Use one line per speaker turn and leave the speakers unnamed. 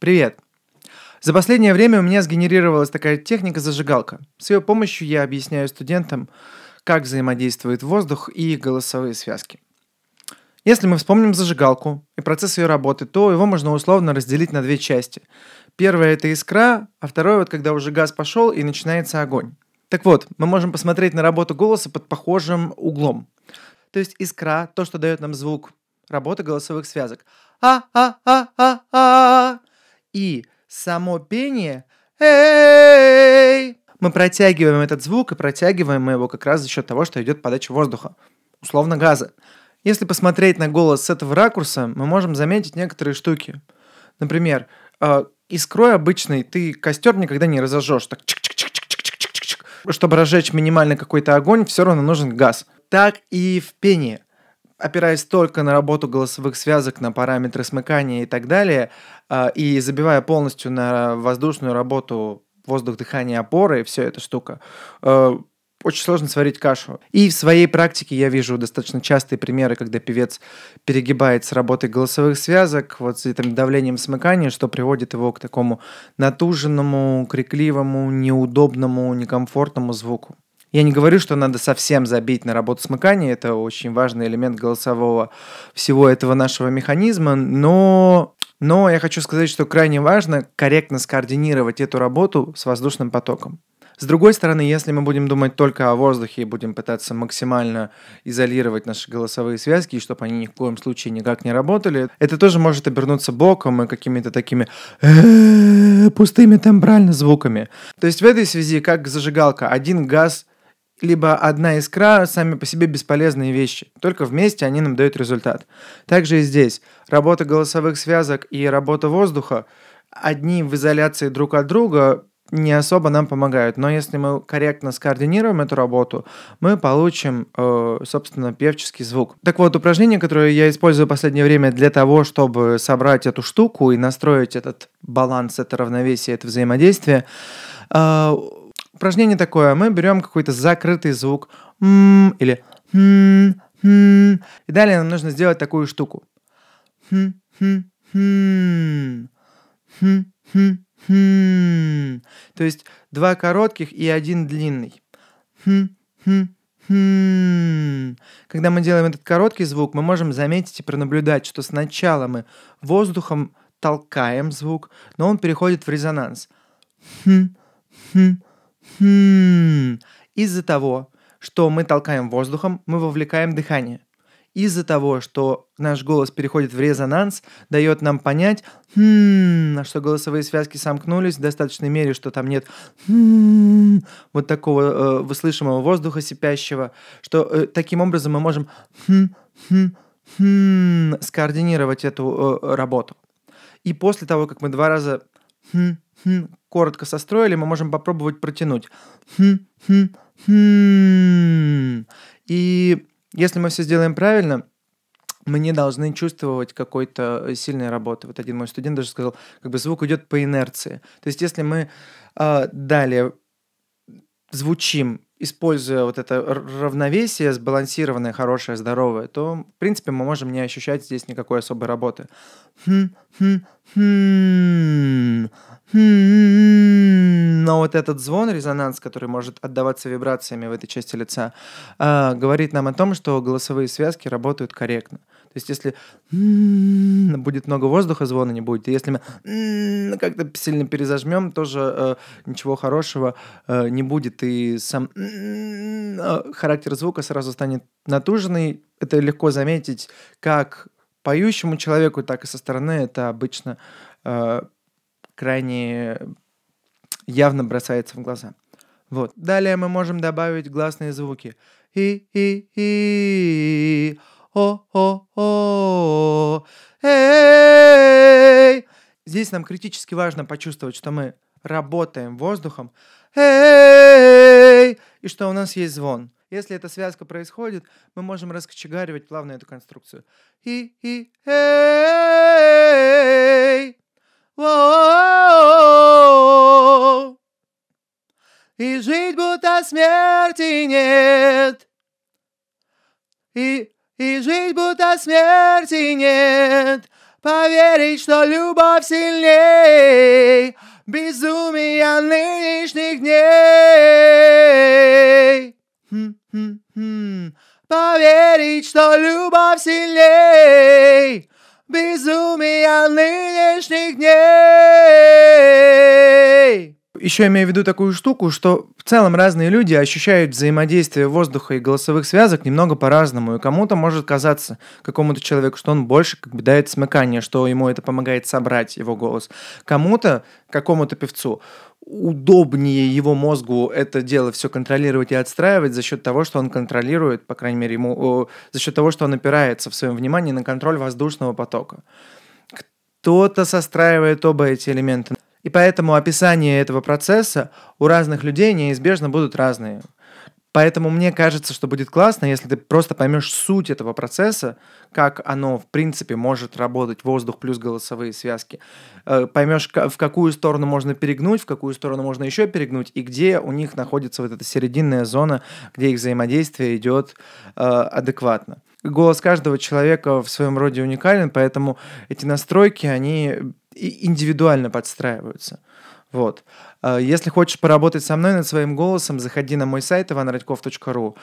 Привет! За последнее время у меня сгенерировалась такая техника зажигалка. С ее помощью я объясняю студентам, как взаимодействует воздух и голосовые связки. Если мы вспомним зажигалку и процесс ее работы, то его можно условно разделить на две части. Первая – это искра, а второе – вот когда уже газ пошел и начинается огонь. Так вот, мы можем посмотреть на работу голоса под похожим углом. То есть искра, то, что дает нам звук, работа голосовых связок. А-а-а-а-а и само пение «Эй!» Мы протягиваем этот звук и протягиваем мы его как раз за счет того, что идет подача воздуха, условно газа. Если посмотреть на голос с этого ракурса, мы можем заметить некоторые штуки. Например, э, искрой обычный ты костер никогда не разожжешь. Так чик -чик -чик -чик -чик -чик -чик. Чтобы разжечь минимальный какой-то огонь, все равно нужен газ. Так и в пении опираясь только на работу голосовых связок, на параметры смыкания и так далее, а, и забивая полностью на воздушную работу воздух, дыхание, опоры и все эта штука, э, очень сложно сварить кашу. И в своей практике я вижу достаточно частые примеры, когда певец перегибает с работой голосовых связок, вот с этим давлением смыкания, что приводит его к такому натуженному, крикливому, неудобному, некомфортному звуку. Я не говорю, что надо совсем забить на работу смыкания, это очень важный элемент голосового всего этого нашего механизма, но но я хочу сказать, что крайне важно корректно скоординировать эту работу с воздушным потоком. С другой стороны, если мы будем думать только о воздухе и будем пытаться максимально изолировать наши голосовые связки, и чтобы они ни в коем случае никак не работали, это тоже может обернуться боком и какими-то такими э, пустыми тембрально звуками. То есть в этой связи, как зажигалка, один газ либо одна искра сами по себе бесполезные вещи. Только вместе они нам дают результат. Также и здесь. Работа голосовых связок и работа воздуха одни в изоляции друг от друга не особо нам помогают. Но если мы корректно скоординируем эту работу, мы получим, э, собственно, певческий звук. Так вот, упражнение, которое я использую в последнее время для того, чтобы собрать эту штуку и настроить этот баланс, это равновесие, это взаимодействие, э, упражнение такое. Мы берем какой-то закрытый звук «м» или «м», хм, хм, И далее нам нужно сделать такую штуку. Хм, То есть два коротких и один длинный. Когда мы делаем этот короткий звук, мы можем заметить и пронаблюдать, что сначала мы воздухом толкаем звук, но он переходит в резонанс. Хм. Из-за того, что мы толкаем воздухом, мы вовлекаем дыхание. Из-за того, что наш голос переходит в резонанс, дает нам понять, хм, что голосовые связки сомкнулись в достаточной мере, что там нет хм, вот такого э, слышимого воздуха сипящего, что э, таким образом мы можем хм, хм, хм, скоординировать эту э, работу. И после того, как мы два раза хм, хм, коротко состроили, мы можем попробовать протянуть. Хм, хм, хм. И если мы все сделаем правильно, мы не должны чувствовать какой-то э, сильной работы. Вот один мой студент даже сказал, как бы звук идет по инерции. То есть если мы э, далее звучим используя вот это равновесие, сбалансированное, хорошее, здоровое, то, в принципе, мы можем не ощущать здесь никакой особой работы. Хм, хм, хм, хм. Но вот этот звон, резонанс, который может отдаваться вибрациями в этой части лица, э, говорит нам о том, что голосовые связки работают корректно. То есть если будет много воздуха, звона не будет. И если мы как-то сильно перезажмем, тоже э, ничего хорошего э, не будет. И сам э, характер звука сразу станет натуженный. Это легко заметить как поющему человеку, так и со стороны. Это обычно э, крайне явно бросается в глаза. Вот. Далее мы можем добавить гласные звуки. И и и о о о эй. Здесь нам критически важно почувствовать, что мы работаем воздухом. Эй, и что у нас есть звон. Если эта связка происходит, мы можем раскочегаривать плавно эту конструкцию. И и эй. О -о -о -о а смерти нет. И, и жить будто смерти нет, поверить, что любовь сильней, безумия нынешних дней. Поверить, что любовь сильней, безумия нынешних дней. Еще имею в виду такую штуку, что в целом разные люди ощущают взаимодействие воздуха и голосовых связок немного по-разному, и кому-то может казаться, какому-то человеку, что он больше как бы дает смыкание, что ему это помогает собрать его голос. Кому-то, какому-то певцу, удобнее его мозгу это дело все контролировать и отстраивать за счет того, что он контролирует, по крайней мере, ему, за счет того, что он опирается в своем внимании на контроль воздушного потока. Кто-то состраивает оба эти элемента. И поэтому описание этого процесса у разных людей неизбежно будут разные. Поэтому мне кажется, что будет классно, если ты просто поймешь суть этого процесса, как оно, в принципе, может работать, воздух плюс голосовые связки. Э, поймешь, в какую сторону можно перегнуть, в какую сторону можно еще перегнуть, и где у них находится вот эта серединная зона, где их взаимодействие идет э, адекватно голос каждого человека в своем роде уникален, поэтому эти настройки, они индивидуально подстраиваются. Вот. Э, если хочешь поработать со мной над своим голосом, заходи на мой сайт ivanradьков.ру.